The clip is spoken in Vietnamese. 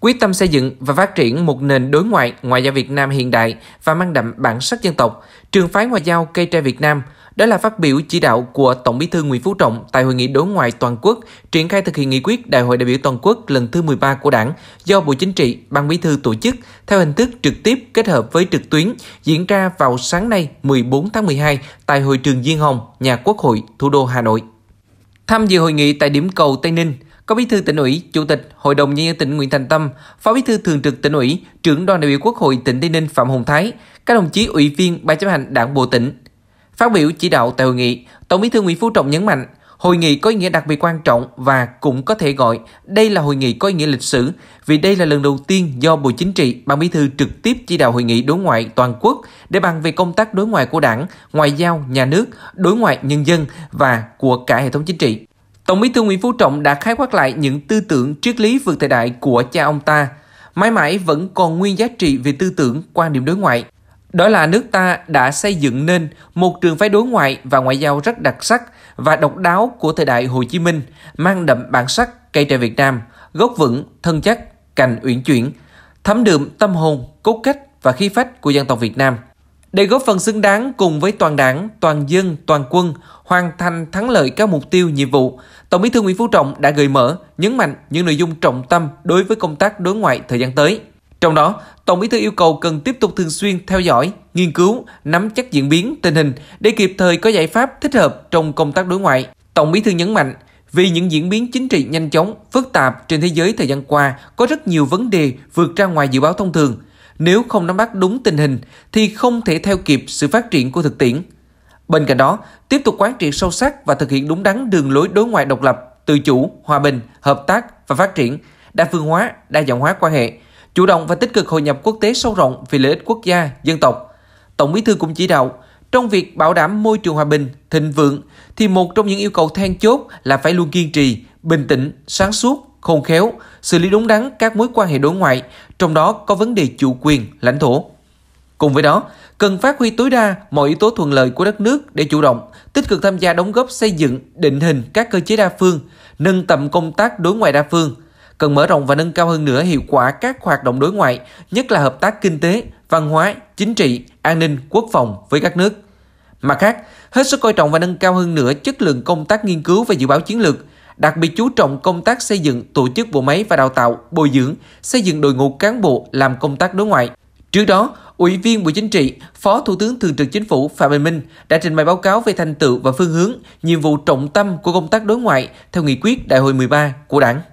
quyết tâm xây dựng và phát triển một nền đối ngoại ngoại giao Việt Nam hiện đại và mang đậm bản sắc dân tộc, trường phái ngoại giao cây tre Việt Nam. Đó là phát biểu chỉ đạo của Tổng Bí thư Nguyễn Phú Trọng tại hội nghị đối ngoại toàn quốc triển khai thực hiện nghị quyết Đại hội đại biểu toàn quốc lần thứ 13 của Đảng do Bộ Chính trị, Ban Bí thư tổ chức theo hình thức trực tiếp kết hợp với trực tuyến diễn ra vào sáng nay 14 tháng 12 tại hội trường Diên Hồng, nhà Quốc hội, thủ đô Hà Nội. Tham dự hội nghị tại điểm cầu Tây Ninh, có Bí thư tỉnh ủy, Chủ tịch Hội đồng nhân dân tỉnh Nguyễn Thành Tâm, Phó Bí thư thường trực tỉnh ủy, trưởng đoàn đại biểu Quốc hội tỉnh Tây Ninh Phạm Hồng Thái, các đồng chí ủy viên ban chấp hành Đảng bộ tỉnh. Phát biểu chỉ đạo tại hội nghị, Tổng Bí thư Nguyễn Phú Trọng nhấn mạnh, hội nghị có ý nghĩa đặc biệt quan trọng và cũng có thể gọi đây là hội nghị có ý nghĩa lịch sử vì đây là lần đầu tiên do Bộ Chính trị, Ban Bí thư trực tiếp chỉ đạo hội nghị đối ngoại toàn quốc để bàn về công tác đối ngoại của Đảng, ngoại giao, nhà nước, đối ngoại nhân dân và của cả hệ thống chính trị. Tổng bí thư Nguyễn Phú Trọng đã khái quát lại những tư tưởng triết lý vượt thời đại của cha ông ta, mãi mãi vẫn còn nguyên giá trị về tư tưởng, quan điểm đối ngoại. Đó là nước ta đã xây dựng nên một trường phái đối ngoại và ngoại giao rất đặc sắc và độc đáo của thời đại Hồ Chí Minh, mang đậm bản sắc cây trẻ Việt Nam, gốc vững, thân chắc, cành uyển chuyển, thấm đượm tâm hồn, cốt cách và khí phách của dân tộc Việt Nam – để góp phần xứng đáng cùng với toàn đảng, toàn dân, toàn quân hoàn thành thắng lợi các mục tiêu, nhiệm vụ, Tổng Bí thư Nguyễn Phú Trọng đã gợi mở, nhấn mạnh những nội dung trọng tâm đối với công tác đối ngoại thời gian tới. Trong đó, Tổng Bí thư yêu cầu cần tiếp tục thường xuyên theo dõi, nghiên cứu, nắm chắc diễn biến tình hình để kịp thời có giải pháp thích hợp trong công tác đối ngoại. Tổng Bí thư nhấn mạnh, vì những diễn biến chính trị nhanh chóng, phức tạp trên thế giới thời gian qua có rất nhiều vấn đề vượt ra ngoài dự báo thông thường – nếu không nắm bắt đúng tình hình thì không thể theo kịp sự phát triển của thực tiễn. Bên cạnh đó, tiếp tục quán triệt sâu sắc và thực hiện đúng đắn đường lối đối ngoại độc lập, tự chủ, hòa bình, hợp tác và phát triển, đa phương hóa, đa dạng hóa quan hệ, chủ động và tích cực hội nhập quốc tế sâu rộng vì lợi ích quốc gia, dân tộc. Tổng Bí thư cũng chỉ đạo trong việc bảo đảm môi trường hòa bình, thịnh vượng thì một trong những yêu cầu then chốt là phải luôn kiên trì, bình tĩnh, sáng suốt khôn khéo, xử lý đúng đắn các mối quan hệ đối ngoại, trong đó có vấn đề chủ quyền, lãnh thổ. Cùng với đó, cần phát huy tối đa mọi yếu tố thuận lợi của đất nước để chủ động, tích cực tham gia đóng góp xây dựng, định hình các cơ chế đa phương, nâng tầm công tác đối ngoại đa phương, cần mở rộng và nâng cao hơn nữa hiệu quả các hoạt động đối ngoại, nhất là hợp tác kinh tế, văn hóa, chính trị, an ninh, quốc phòng với các nước. Mặt khác, hết sức coi trọng và nâng cao hơn nữa chất lượng công tác nghiên cứu và dự báo chiến lược, đặc biệt chú trọng công tác xây dựng tổ chức bộ máy và đào tạo, bồi dưỡng, xây dựng đội ngũ cán bộ làm công tác đối ngoại. Trước đó, Ủy viên Bộ Chính trị, Phó Thủ tướng Thường trực Chính phủ Phạm Bình Minh đã trình bày báo cáo về thành tựu và phương hướng, nhiệm vụ trọng tâm của công tác đối ngoại theo nghị quyết Đại hội 13 của Đảng.